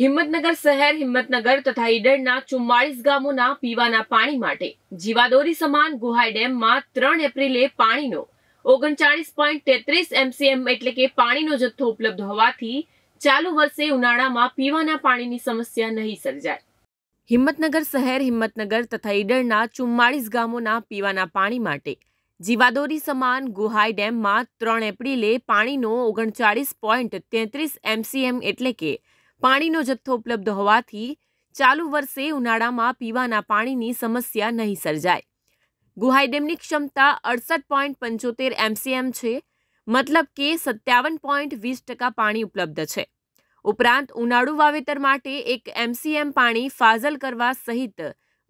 હિંમતનગર શહેર હિંમતનગર તથા ઈડરના ચુમ્માળીસ ગામોના પીવાના પાણી માટે જીવાદોરી સમાન ગુહાઈ ડેમમાં ત્રણ એપ્રિલે પાણીનો ઓગણચાળીસ પોઈન્ટ તેત્રીસ એમસીએમ એટલે કે પાણીનો જથ્થો ઉપલબ્ધ હોવાથી ચાલુ વર્ષે ઉનાળામાં પીવાના પાણીની સમસ્યા નહીં સર્જાય હિંમતનગર શહેર હિંમતનગર તથા ઈડરના ચુમ્માળીસ ગામોના પીવાના પાણી માટે જીવાદોરી સમાન ગુહાઈ ડેમમાં ત્રણ એપ્રિલે પાણીનો ઓગણચાળીસ પોઈન્ટ તેત્રીસ એમસીએમ એટલે કે પાણીનો જથ્થો ઉપલબ્ધ હોવાથી ચાલુ વર્ષે ઉનાળામાં પીવાના પાણીની સમસ્યા નહીં સર્જાય ગુહાઈ ડેમની ક્ષમતા અડસઠ પોઈન્ટ પંચોતેર એમસીએમ છે મતલબ કે સત્યાવન પોઈન્ટ વીસ ટકા પાણી ઉપલબ્ધ છે ઉપરાંત ઉનાળુ વાવેતર માટે એક એમસીએમ પાણી ફાઝલ કરવા સહિત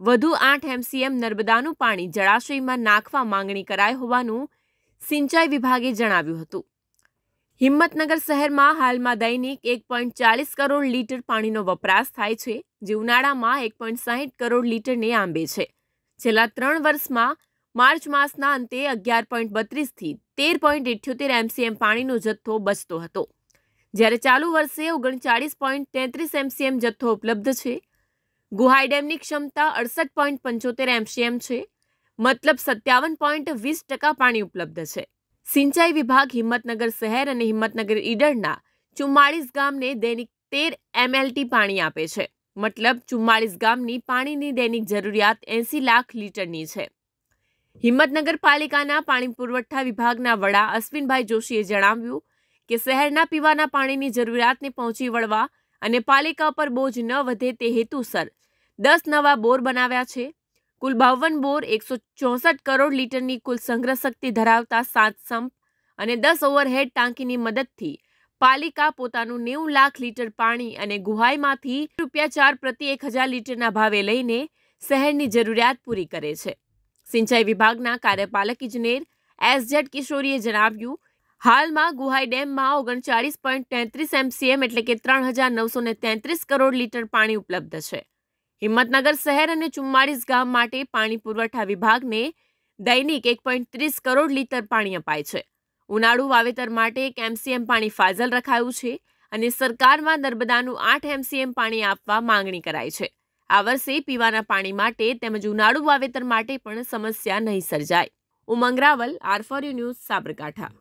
વધુ આઠ એમસીએમ નર્મદાનું પાણી જળાશયમાં નાખવા માંગણી કરાઈ હોવાનું સિંચાઈ વિભાગે જણાવ્યું હતું હિંમતનગર શહેરમાં હાલમાં દૈનિક એક પોઈન્ટ ચાલીસ કરોડ લીટર પાણીનો વપરાશ થાય છે જે ઉનાળામાં એક પોઈન્ટ સાહીઠ કરોડ લીટરને આંબે છે છેલ્લા ત્રણ વર્ષમાં માર્ચ માસના અંતે અગિયાર પોઈન્ટ બત્રીસથી તેર પોઈન્ટ ઇઠ્યોતેર એમસીએમ પાણીનો જથ્થો બચતો હતો જ્યારે ચાલુ વર્ષે ઓગણચાળીસ પોઈન્ટ તેત્રીસ એમસીએમ જથ્થો ઉપલબ્ધ છે ગુહાઈ ડેમની ક્ષમતા અડસઠ પોઈન્ટ પંચોતેર એમસીએમ છે મતલબ સત્યાવન પોઈન્ટ વીસ ટકા પાણી ઉપલબ્ધ છે સિંચાઈ વિભાગ હિંમતનગર શહેર અને હિંમતનગર ઈડરના ચુમ્માળીસ ગામને દૈનિક તેર એમએલટી પાણી આપે છે મતલબ ચુમ્માળીસ ગામની પાણીની દૈનિક જરૂરિયાત એંસી લાખ લીટરની છે હિંમતનગર પાલિકાના પાણી પુરવઠા વિભાગના વડા અશ્વિનભાઈ જોશીએ જણાવ્યું કે શહેરના પીવાના પાણીની જરૂરિયાતને પહોંચી વળવા અને પાલિકા પર બોજ ન વધે તે હેતુસર દસ નવા બોર બનાવ્યા છે કુલ બાવન બોર એકસો ચોસઠ કરોડ લીટરની કુલ સંગ્રહ શક્તિ ધરાવતા સાત સંપ અને દસ ઓવરહેડ ટાંકીની મદદથી પાલિકા પોતાનું નેવું લાખ લીટર પાણી અને ગુહાઈમાંથી રૂપિયા ચાર પ્રતિ એક હજાર લીટરના ભાવે લઈને શહેરની જરૂરિયાત પૂરી કરે છે સિંચાઈ વિભાગના કાર્યપાલક ઇજનેર એસ ઝેડ કિશોરીએ જણાવ્યું હાલમાં ગુહાઈ ડેમમાં ઓગણચાળીસ પોઈન્ટ તેત્રીસ એમસીએમ એટલે કે ત્રણ હજાર નવસો ને તેત્રીસ કરોડ લીટર પાણી ઉપલબ્ધ છે હિંમતનગર શહેર અને ચુમ્માળીસ ગામ માટે પાણી પુરવઠા વિભાગને દૈનિક એક ત્રીસ કરોડ લીટર પાણી અપાય છે ઉનાળુ વાવેતર માટે એક એમસીએમ પાણી ફાજલ રખાયું છે અને સરકારમાં નર્મદાનું આઠ એમસીએમ પાણી આપવા માંગણી કરાય છે આ વર્ષે પીવાના પાણી માટે તેમજ ઉનાળુ વાવેતર માટે પણ સમસ્યા નહીં સર્જાય Umang Raval R four U news Sabarkantha